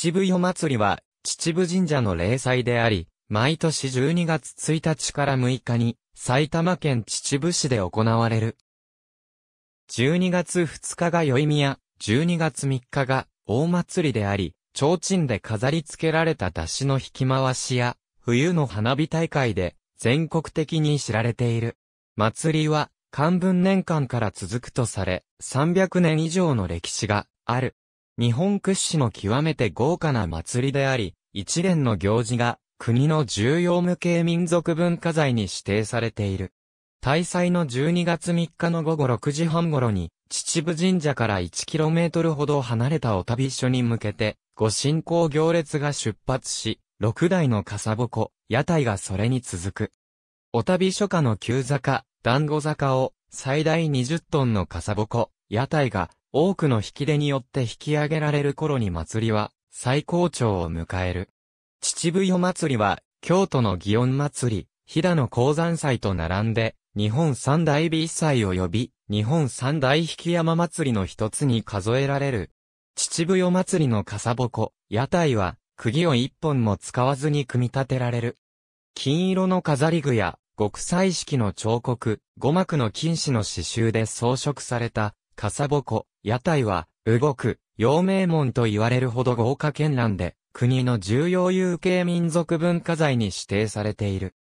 秩父夜祭りは、秩父神社の例祭であり、毎年12月1日から6日に、埼玉県秩父市で行われる。12月2日が宵宮、12月3日が大祭りであり、提灯で飾り付けられた出汁の引き回しや、冬の花火大会で全国的に知られている。祭りは、漢文年間から続くとされ、300年以上の歴史がある。日本屈指の極めて豪華な祭りであり、一連の行事が国の重要無形民族文化財に指定されている。大祭の12月3日の午後6時半頃に、秩父神社から 1km ほど離れたお旅所に向けて、ご信仰行列が出発し、6台の傘鉾、屋台がそれに続く。お旅所下の急坂、団子坂を、最大20トンの傘鉾、屋台が、多くの引き出によって引き上げられる頃に祭りは最高潮を迎える。秩父夜祭りは京都の祇園祭り、飛騨の鉱山祭と並んで日本三大美祭及び日本三大引山祭りの一つに数えられる。秩父夜祭りのかさぼこ、屋台は釘を一本も使わずに組み立てられる。金色の飾り具や極彩色の彫刻、五幕の金糸の刺繍で装飾された、かさぼこ、屋台は、動く、陽明門と言われるほど豪華絢爛で、国の重要有形民族文化財に指定されている。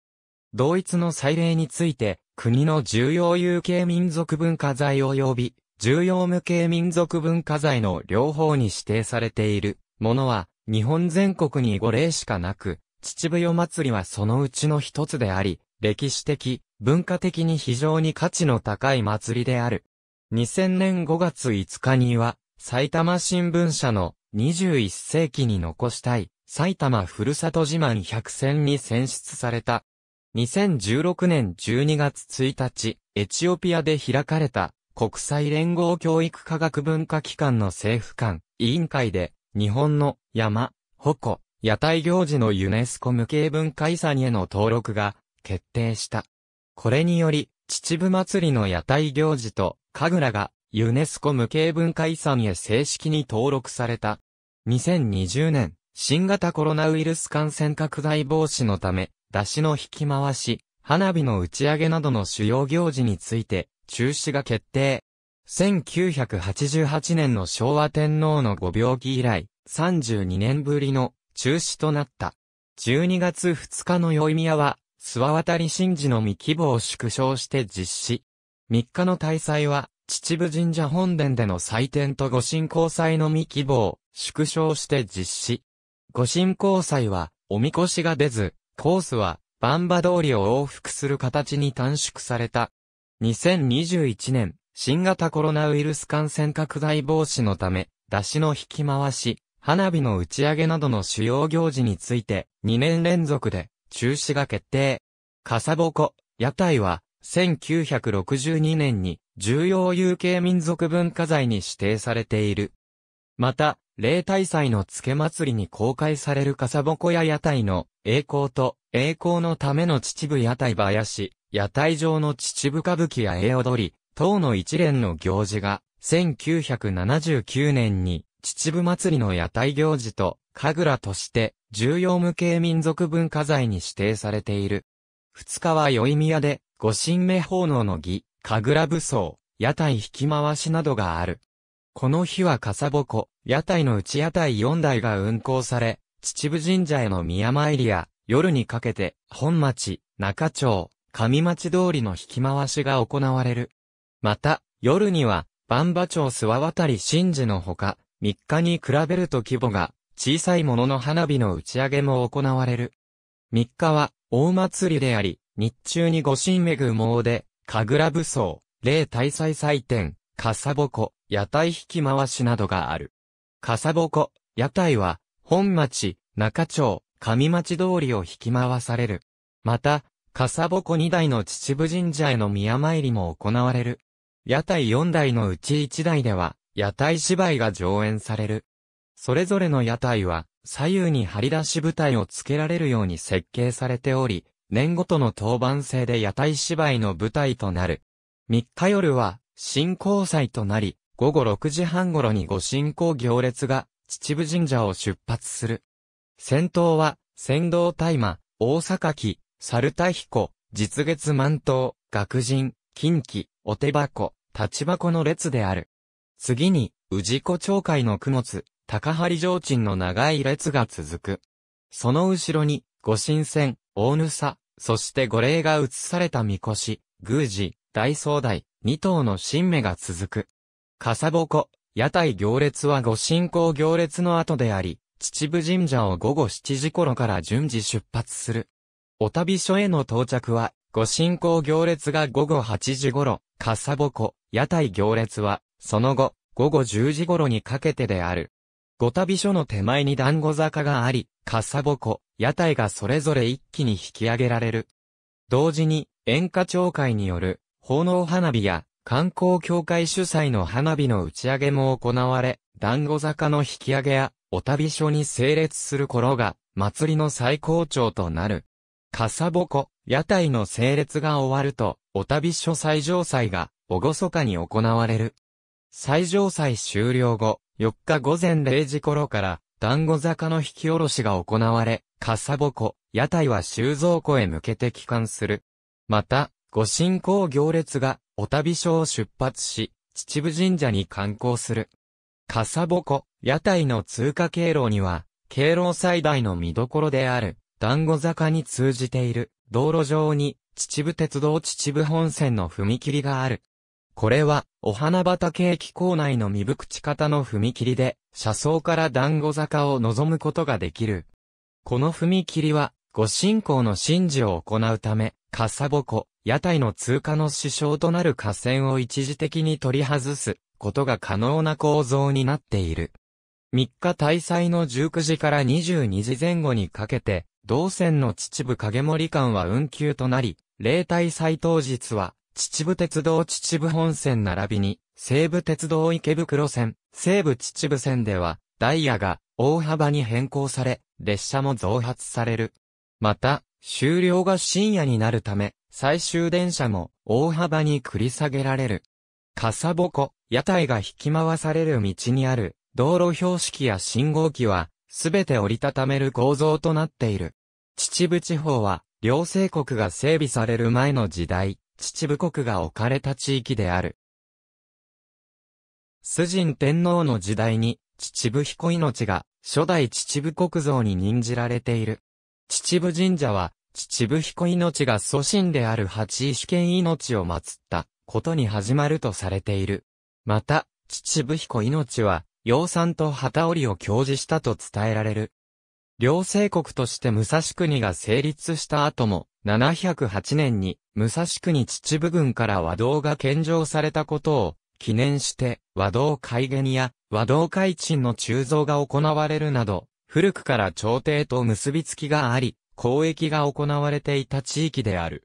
同一の祭礼について、国の重要有形民族文化財及び、重要無形民族文化財の両方に指定されているものは、日本全国に五例しかなく、秩父夜祭りはそのうちの一つであり、歴史的、文化的に非常に価値の高い祭りである。2000年5月5日には、埼玉新聞社の21世紀に残したい埼玉ふるさと自慢100選に選出された。2016年12月1日、エチオピアで開かれた国際連合教育科学文化機関の政府間委員会で、日本の山、鉾、屋台行事のユネスコ無形文化遺産への登録が決定した。これにより、秩父祭りの屋台行事と神楽がユネスコ無形文化遺産へ正式に登録された。2020年、新型コロナウイルス感染拡大防止のため、出汁の引き回し、花火の打ち上げなどの主要行事について、中止が決定。1988年の昭和天皇のご病気以来、32年ぶりの中止となった。12月2日の宵宮は、諏訪渡り神事のみ規模を縮小して実施。3日の大祭は、秩父神社本殿での祭典と御神交祭のみ希望、を縮小して実施。御神交祭は、おみこしが出ず、コースは、バンバ通りを往復する形に短縮された。2021年、新型コロナウイルス感染拡大防止のため、出汁の引き回し、花火の打ち上げなどの主要行事について、2年連続で、中止が決定。かさぼこ、屋台は、1962年に重要有形民族文化財に指定されている。また、例大祭の付け祭りに公開される笠こや屋台の栄光と栄光のための秩父屋台林、屋台上の秩父歌舞伎や栄踊り、等の一連の行事が、1979年に秩父祭りの屋台行事と、神楽として重要無形民族文化財に指定されている。二日は宵宮で、五神目奉納の儀、神楽武装、屋台引き回しなどがある。この日は笠鉾、屋台のうち屋台4台が運行され、秩父神社への宮参りや、夜にかけて、本町、中町、上町通りの引き回しが行われる。また、夜には、万馬町諏訪渡り神事のほか、三日に比べると規模が、小さいものの花火の打ち上げも行われる。三日は、大祭りであり、日中に五神恵雲で、神楽武装、霊大祭祭典、かさぼこ、屋台引き回しなどがある。かさぼこ、屋台は、本町、中町、上町通りを引き回される。また、かさぼこ2台の秩父神社への宮参りも行われる。屋台4台のうち1台では、屋台芝居が上演される。それぞれの屋台は、左右に張り出し舞台をつけられるように設計されており、年ごとの当番制で屋台芝居の舞台となる。3日夜は、新興祭となり、午後6時半頃にご新行行列が、秩父神社を出発する。先頭は、仙道大麻、大阪木、猿田彦、実月満島、学人、近畿、お手箱、立箱の列である。次に、治子町会の供物、高張上鎮の長い列が続く。その後ろに、御神船、大ぬさ、そして御霊が移された神輿、宮司、大総大、二頭の神目が続く。かさぼこ、屋台行列はご信仰行列の後であり、秩父神社を午後7時頃から順次出発する。お旅所への到着は、ご信仰行列が午後8時頃、かさぼこ、屋台行列は、その後、午後10時頃にかけてである。五旅所の手前に団子坂があり、かさぼこ、屋台がそれぞれ一気に引き上げられる。同時に、演歌町会による、奉納花火や、観光協会主催の花火の打ち上げも行われ、団子坂の引き上げや、お旅所に整列する頃が、祭りの最高潮となる。かさぼこ、屋台の整列が終わると、お旅所最上祭が、おごそかに行われる。最上祭終了後、4日午前0時頃から、団子坂の引き下ろしが行われ、かさぼこ、屋台は収蔵庫へ向けて帰還する。また、御神行行列が、お旅所を出発し、秩父神社に観光する。かさぼこ、屋台の通過経路には、経路最大の見どころである、団子坂に通じている、道路上に、秩父鉄道秩父本線の踏切がある。これは、お花畑駅構内の未口方の踏切で、車窓から団子坂を望むことができる。この踏切は、ご信仰の神事を行うため、かさぼこ、屋台の通過の支障となる河川を一時的に取り外すことが可能な構造になっている。3日滞在の19時から22時前後にかけて、同線の秩父影森間は運休となり、例体再当日は秩父鉄道秩父本線並びに、西武鉄道池袋線、西武秩父線では、ダイヤが大幅に変更され、列車も増発される。また、終了が深夜になるため、最終電車も大幅に繰り下げられる。かさぼこ、屋台が引き回される道にある、道路標識や信号機は、すべて折りたためる構造となっている。秩父地方は、両西国が整備される前の時代、秩父国が置かれた地域である。崇神天皇の時代に、秩父彦命が、初代秩父国像に任じられている。秩父神社は、秩父彦命が祖神である八石剣命を祀ったことに始まるとされている。また、秩父彦命は、養蚕と旗織を教示したと伝えられる。両政国として武蔵国が成立した後も、708年に武蔵国秩父軍から和道が献上されたことを記念して和道会下や和道会鎮の鋳造が行われるなど、古くから朝廷と結びつきがあり、交易が行われていた地域である。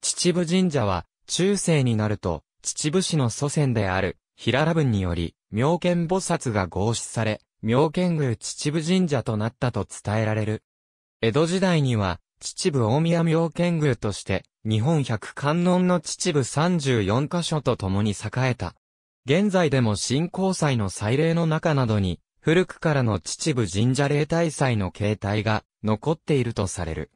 秩父神社は、中世になると、秩父市の祖先である、平良文により、妙見菩薩が合祀され、妙見宮秩父神社となったと伝えられる。江戸時代には、秩父大宮妙見宮として、日本百観音の秩父34カ所と共に栄えた。現在でも新興祭の祭礼の中などに、古くからの秩父神社霊体祭の形態が残っているとされる。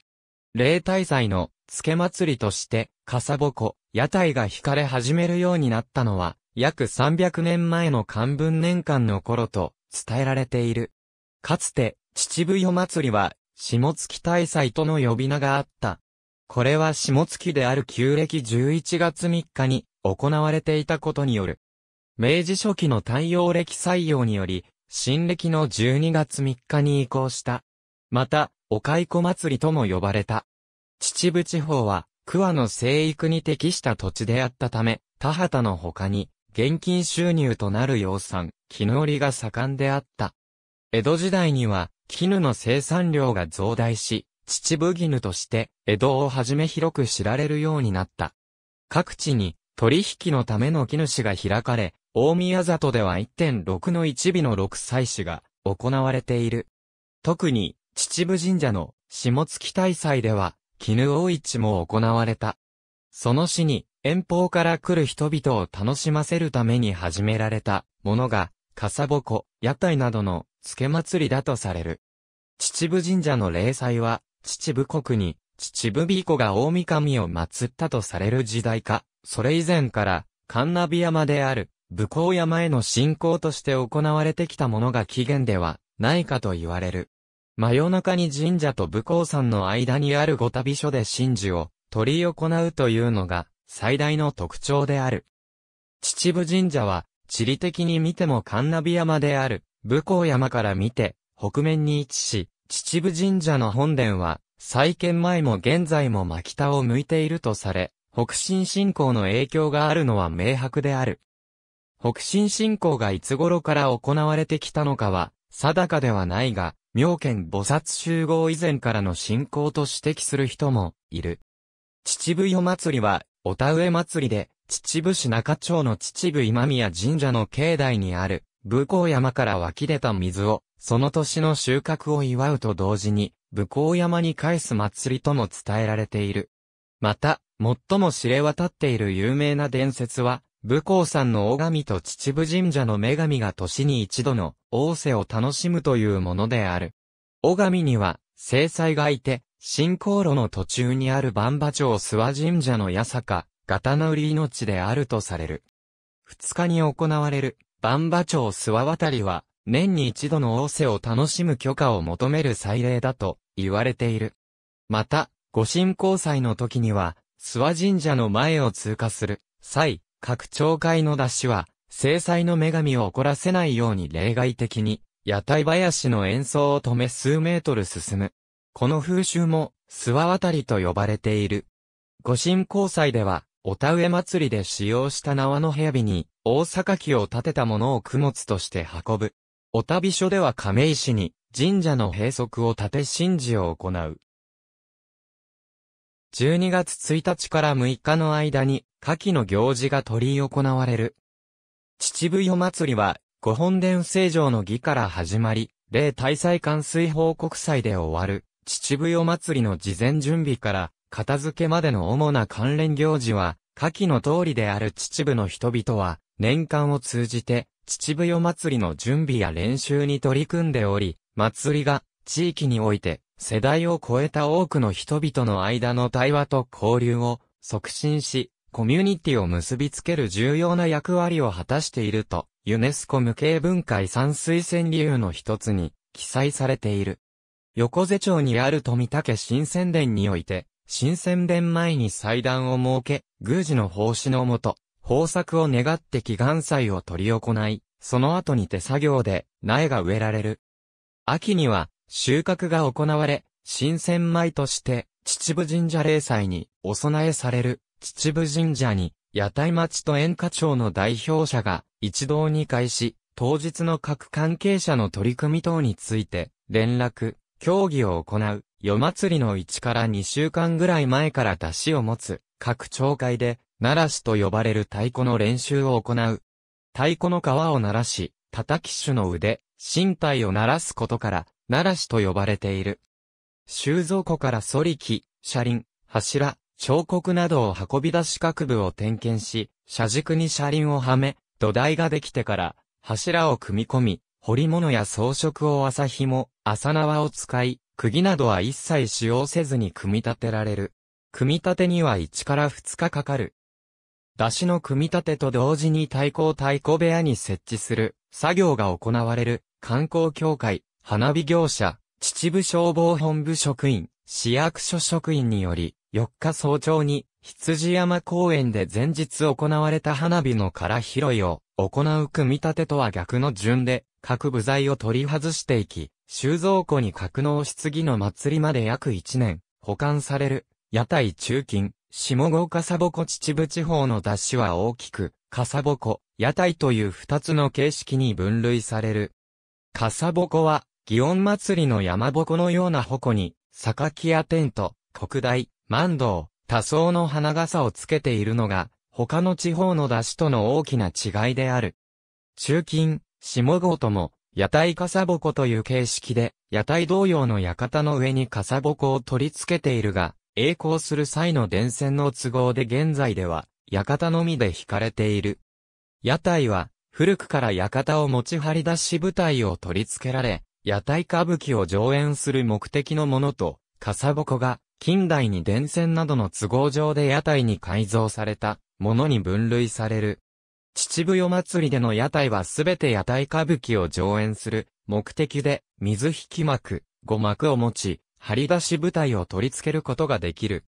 霊体祭の付け祭りとして、かさぼこ、屋台が惹かれ始めるようになったのは、約300年前の漢文年間の頃と伝えられている。かつて、秩父夜祭りは、下月大祭との呼び名があった。これは下月である旧暦11月3日に行われていたことによる。明治初期の太陽暦採用により、新暦の12月3日に移行した。また、お蚕こ祭りとも呼ばれた。秩父地方は、桑の生育に適した土地であったため、田畑の他に、現金収入となる養蚕、絹織が盛んであった。江戸時代には、絹の生産量が増大し、秩父絹として、江戸をはじめ広く知られるようになった。各地に、取引のための絹市が開かれ、大宮里では1.6の1尾の六祭祀が行われている。特に、秩父神社の下月大祭では、絹大市も行われた。その市に、遠方から来る人々を楽しませるために始められたものが、かさぼこ、屋台などの、つけ祭りだとされる。秩父神社の霊祭は、秩父国に、秩父美子が大神を祀ったとされる時代か、それ以前から、神ナビ山である、武甲山への信仰として行われてきたものが起源では、ないかと言われる。真夜中に神社と武甲山の間にあるご旅所で神事を、取り行うというのが、最大の特徴である。秩父神社は、地理的に見ても神奈山である、武甲山から見て、北面に位置し、秩父神社の本殿は、再建前も現在も真北を向いているとされ、北進信仰の影響があるのは明白である。北進信仰がいつ頃から行われてきたのかは、定かではないが、妙見菩薩集合以前からの信仰と指摘する人も、いる。秩父夜祭りは、お田植え祭りで、秩父市中町の秩父今宮神社の境内にある、武甲山から湧き出た水を、その年の収穫を祝うと同時に、武甲山に返す祭りとも伝えられている。また、最も知れ渡っている有名な伝説は、武甲山の大神と秩父神社の女神が年に一度の、大瀬を楽しむというものである。大神には、制裁がいて、新航路の途中にある万馬町諏訪神社の八坂、ガタの売り命であるとされる。二日に行われる、万馬町諏訪渡りは、年に一度の大瀬を楽しむ許可を求める祭礼だと言われている。また、御神交祭の時には、諏訪神社の前を通過する際、各町会の出しは、制裁の女神を怒らせないように例外的に、屋台林の演奏を止め数メートル進む。この風習も、諏訪渡りと呼ばれている。御神交祭では、お田植え祭りで使用した縄の蛇に、大榊を建てたものを供物として運ぶ。お旅所では亀石に、神社の閉塞を建て神事を行う。12月1日から6日の間に、夏季の行事が取り行われる。秩父夜祭りは、御本殿聖城の儀から始まり、例大祭関水報国祭で終わる、秩父夜祭りの事前準備から、片付けまでの主な関連行事は、下記の通りである秩父の人々は、年間を通じて、秩父夜祭りの準備や練習に取り組んでおり、祭りが、地域において、世代を超えた多くの人々の間の対話と交流を促進し、コミュニティを結びつける重要な役割を果たしていると、ユネスコ無形文化遺産推薦理由の一つに記載されている。横瀬町にある富竹新鮮殿において、新宣伝前に祭壇を設け、宮司の奉仕のもと、豊作を願って祈願祭を取り行い、その後に手作業で苗が植えられる。秋には収穫が行われ、新鮮米として秩父神社霊祭にお供えされる秩父神社に屋台町と演歌町の代表者が一堂に会し、当日の各関係者の取り組み等について連絡、協議を行う。夜祭りの1から2週間ぐらい前から出しを持つ、各町会で、鳴らしと呼ばれる太鼓の練習を行う。太鼓の皮を鳴らし、叩き手の腕、身体を鳴らすことから、鳴らしと呼ばれている。収蔵庫から反り木、車輪、柱、彫刻などを運び出し各部を点検し、車軸に車輪をはめ、土台ができてから、柱を組み込み、彫り物や装飾を麻紐、麻縄を使い、釘などは一切使用せずに組み立てられる。組み立てには1から2日かかる。出汁の組み立てと同時に太鼓を太鼓部屋に設置する、作業が行われる、観光協会、花火業者、秩父消防本部職員、市役所職員により、4日早朝に、羊山公園で前日行われた花火の殻拾いを行う組み立てとは逆の順で、各部材を取り外していき、収蔵庫に格納し次の祭りまで約1年、保管される、屋台中金、下郷かさぼこ秩父地方の出汁は大きく、かさぼこ、屋台という二つの形式に分類される。かさぼこは、祇園祭りの山ぼこのような矛に、榊やテント、国大、万道、多層の花傘をつけているのが、他の地方の出汁との大きな違いである。中近、下郷とも、屋台かさぼこという形式で、屋台同様の館の上にかさぼこを取り付けているが、栄光する際の電線の都合で現在では、館のみで引かれている。屋台は、古くから館を持ち張り出し舞台を取り付けられ、屋台歌舞伎を上演する目的のものと、かさぼこが、近代に電線などの都合上で屋台に改造された、ものに分類される。秩父夜祭りでの屋台はすべて屋台歌舞伎を上演する目的で、水引き幕、五幕を持ち、張り出し舞台を取り付けることができる。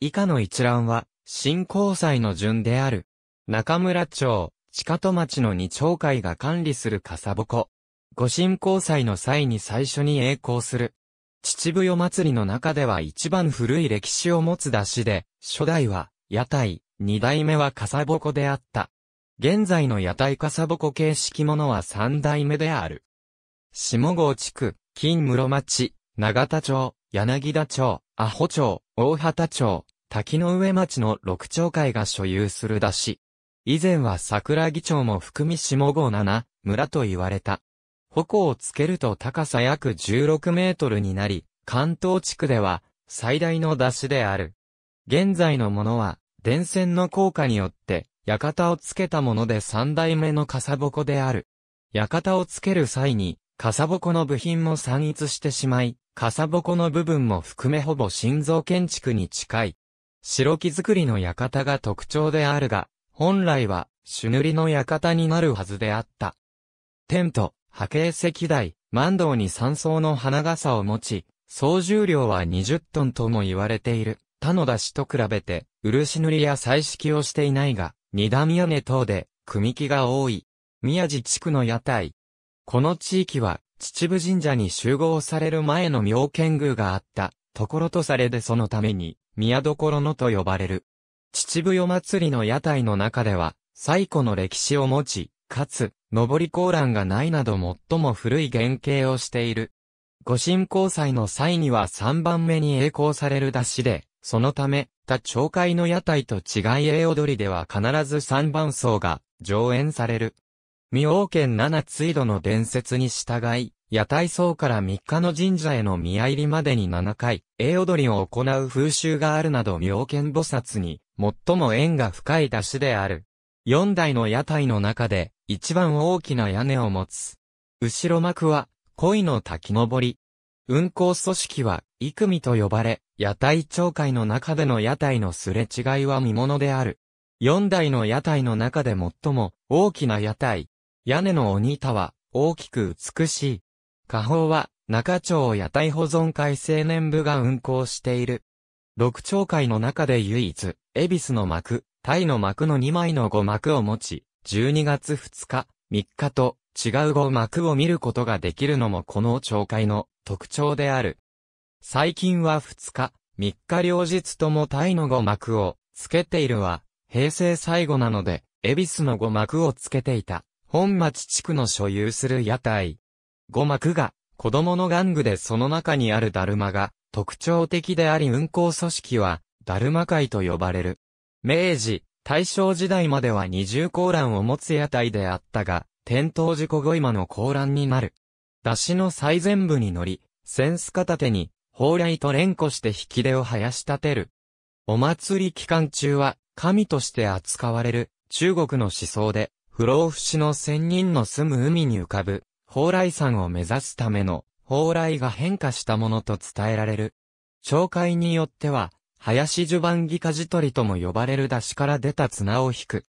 以下の一覧は、新交際の順である。中村町、近戸町の二町会が管理する笠鉾。ご新交際の際に最初に栄光する。秩父夜祭りの中では一番古い歴史を持つ出しで、初代は、屋台、二代目は笠鉾であった。現在の屋台かさぼこ形式ものは三代目である。下郷地区、金室町、長田町、柳田町、阿保町、大畑町、滝の上町の六町会が所有するだし。以前は桜木町も含み下郷七、村と言われた。矛をつけると高さ約16メートルになり、関東地区では最大の出しである。現在のものは、電線の効果によって館をつけたもので三代目の笠鉾である。館をつける際に、笠鉾の部品も散逸してしまい、笠鉾の部分も含めほぼ心臓建築に近い。白木造りの館が特徴であるが、本来は、朱塗りの館になるはずであった。テント、波形石台、万道に三層の花傘を持ち、総重量は20トンとも言われている。他の出しと比べて、漆塗りや彩色をしていないが、二段屋根等で、組木が多い。宮地地区の屋台。この地域は、秩父神社に集合される前の妙見宮があった、ところとされでそのために、宮所のと呼ばれる。秩父夜祭りの屋台の中では、最古の歴史を持ち、かつ、上り高欄がないなど最も古い原型をしている。御神交祭の際には3番目に栄光される出しで、そのため、他町会の屋台と違い栄踊りでは必ず三番層が上演される。未王七つ井戸の伝説に従い、屋台層から三日の神社への宮入りまでに七回、栄踊りを行う風習があるなど妙見菩薩に、最も縁が深い出しである。四台の屋台の中で、一番大きな屋根を持つ。後ろ幕は、恋の滝登り。運行組織は、幾組と呼ばれ、屋台町会の中での屋台のすれ違いは見物である。4台の屋台の中で最も大きな屋台。屋根の鬼板は大きく美しい。下方は中町屋台保存会青年部が運行している。六町会の中で唯一、恵比寿の幕、タイの幕の2枚の5幕を持ち、12月2日、3日と違う5幕を見ることができるのもこの町会の特徴である。最近は2日、3日両日ともタイの語幕をつけているは、平成最後なので、恵比寿の語幕をつけていた、本町地区の所有する屋台。語幕が、子供の玩具でその中にあるダルマが、特徴的であり運行組織は、ダルマ会と呼ばれる。明治、大正時代までは二重高欄を持つ屋台であったが、転倒事故後今の高欄になる。出汁の最前部に乗り、センス片手に、高麗と連呼して引き出を生やし立てる。お祭り期間中は、神として扱われる、中国の思想で、不老不死の仙人の住む海に浮かぶ、蓬莱山を目指すための、蓬莱が変化したものと伝えられる。懲戒によっては、林序盤木舵取りとも呼ばれる出汁から出た綱を引く。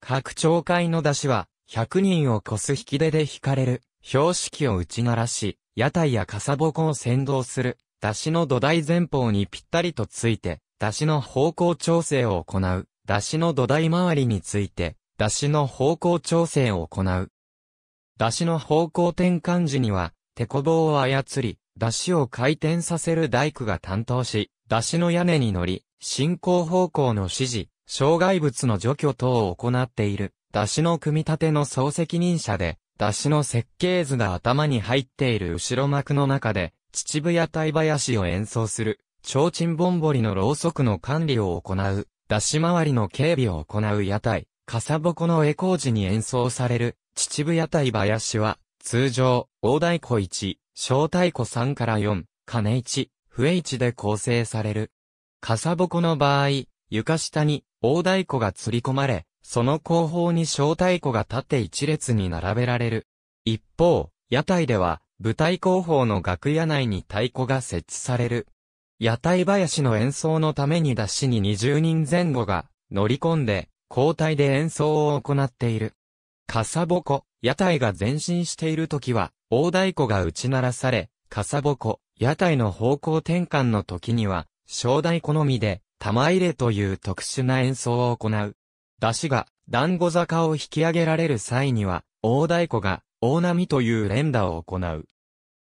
各町会の出汁は、100人を越す引き出で引かれる、標識を打ち鳴らし、屋台や傘鉾を先導する。出汁の土台前方にぴったりとついて、出汁の方向調整を行う。出汁の土台周りについて、出汁の方向調整を行う。出汁の方向転換時には、手こぼを操り、出汁を回転させる大工が担当し、出汁の屋根に乗り、進行方向の指示、障害物の除去等を行っている、出汁の組み立ての総責任者で、出汁の設計図が頭に入っている後ろ幕の中で、秩父屋台林を演奏する、提灯ぼんぼりのろうそくの管理を行う、出し回りの警備を行う屋台、かさぼこの絵工事に演奏される、秩父屋台林は、通常、大太鼓1、小太鼓3から4、金1、笛1で構成される。かさぼこの場合、床下に大太鼓が吊り込まれ、その後方に小太鼓が立って一列に並べられる。一方、屋台では、舞台後方の楽屋内に太鼓が設置される。屋台林の演奏のために出しに20人前後が乗り込んで、交代で演奏を行っている。かさぼこ、屋台が前進している時は、大太鼓が打ち鳴らされ、かさぼこ、屋台の方向転換の時には、小太鼓のみで、玉入れという特殊な演奏を行う。出しが、団子坂を引き上げられる際には、大太鼓が、大波という連打を行う。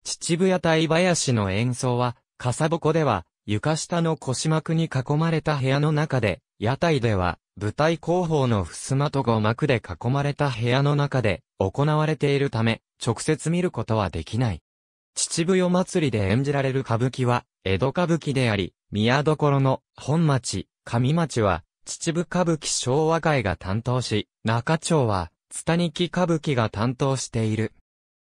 秩父屋台林の演奏は、かさぼこでは、床下の腰幕に囲まれた部屋の中で、屋台では、舞台後方の襖と五幕で囲まれた部屋の中で、行われているため、直接見ることはできない。秩父夜祭りで演じられる歌舞伎は、江戸歌舞伎であり、宮所の本町、上町は、秩父歌舞伎昭和会が担当し、中町は、津谷木歌舞伎が担当している。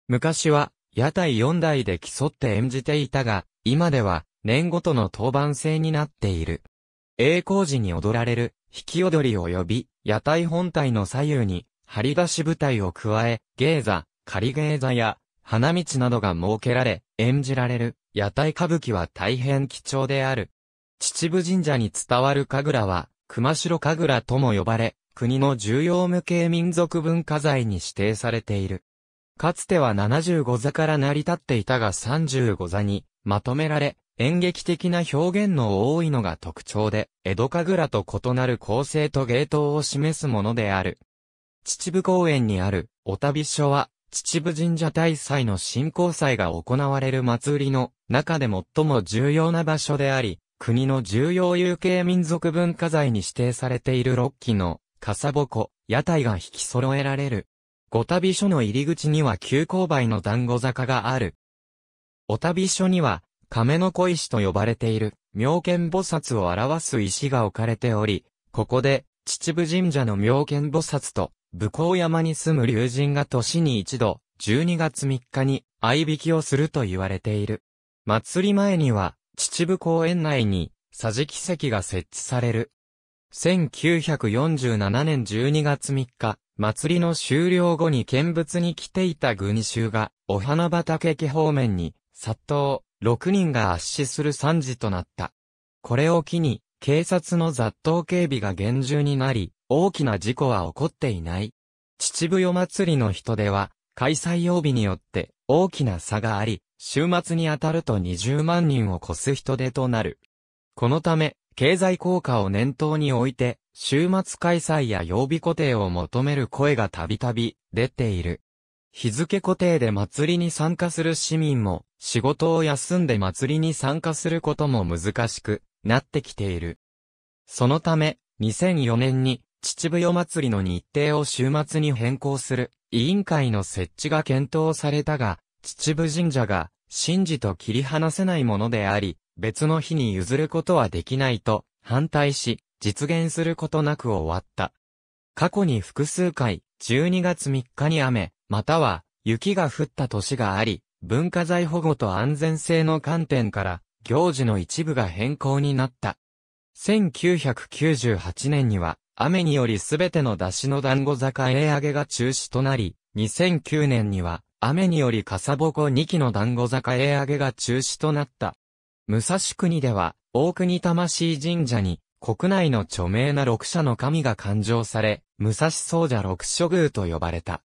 昔は、屋台4台で競って演じていたが、今では年ごとの当番制になっている。栄光寺に踊られる、引き踊り及び、屋台本体の左右に、張り出し舞台を加え、芸座、仮芸座や、花道などが設けられ、演じられる、屋台歌舞伎は大変貴重である。秩父神社に伝わる神楽は、熊代神楽とも呼ばれ、国の重要無形民族文化財に指定されている。かつては75座から成り立っていたが35座にまとめられ、演劇的な表現の多いのが特徴で、江戸神楽と異なる構成と芸当を示すものである。秩父公園にある、お旅所は、秩父神社大祭の振興祭が行われる祭りの中で最も重要な場所であり、国の重要有形民族文化財に指定されている6基の、かさぼこ、屋台が引き揃えられる。御旅所の入り口には急勾配の団子坂がある。お旅所には、亀の小石と呼ばれている、妙見菩薩を表す石が置かれており、ここで、秩父神社の妙見菩薩と、武甲山に住む竜神が年に一度、12月3日に、合引きをすると言われている。祭り前には、秩父公園内に、桟敷石が設置される。1947年12月3日、祭りの終了後に見物に来ていた軍衆が、お花畑駅方面に、殺到、6人が圧死する惨事となった。これを機に、警察の雑踏警備が厳重になり、大きな事故は起こっていない。秩父夜祭りの人出は、開催曜日によって大きな差があり、週末に当たると20万人を超す人出となる。このため、経済効果を念頭に置いて、週末開催や曜日固定を求める声がたびたび出ている。日付固定で祭りに参加する市民も、仕事を休んで祭りに参加することも難しくなってきている。そのため、2004年に秩父夜祭りの日程を週末に変更する委員会の設置が検討されたが、秩父神社が神事と切り離せないものであり、別の日に譲ることはできないと反対し、実現することなく終わった。過去に複数回、12月3日に雨、または雪が降った年があり、文化財保護と安全性の観点から、行事の一部が変更になった。1998年には、雨によりすべての出汁の団子坂へ上げが中止となり、2009年には、雨によりかさぼこ2基の団子坂へ上げが中止となった。武蔵国では、大国魂神社に、国内の著名な六社の神が勘定され、武蔵僧者六諸宮と呼ばれた。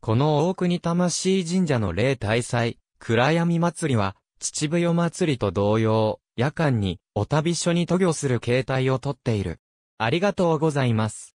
この大国魂神社の例大祭、暗闇祭りは、秩父夜祭りと同様、夜間に、お旅所に渡御する形態をとっている。ありがとうございます。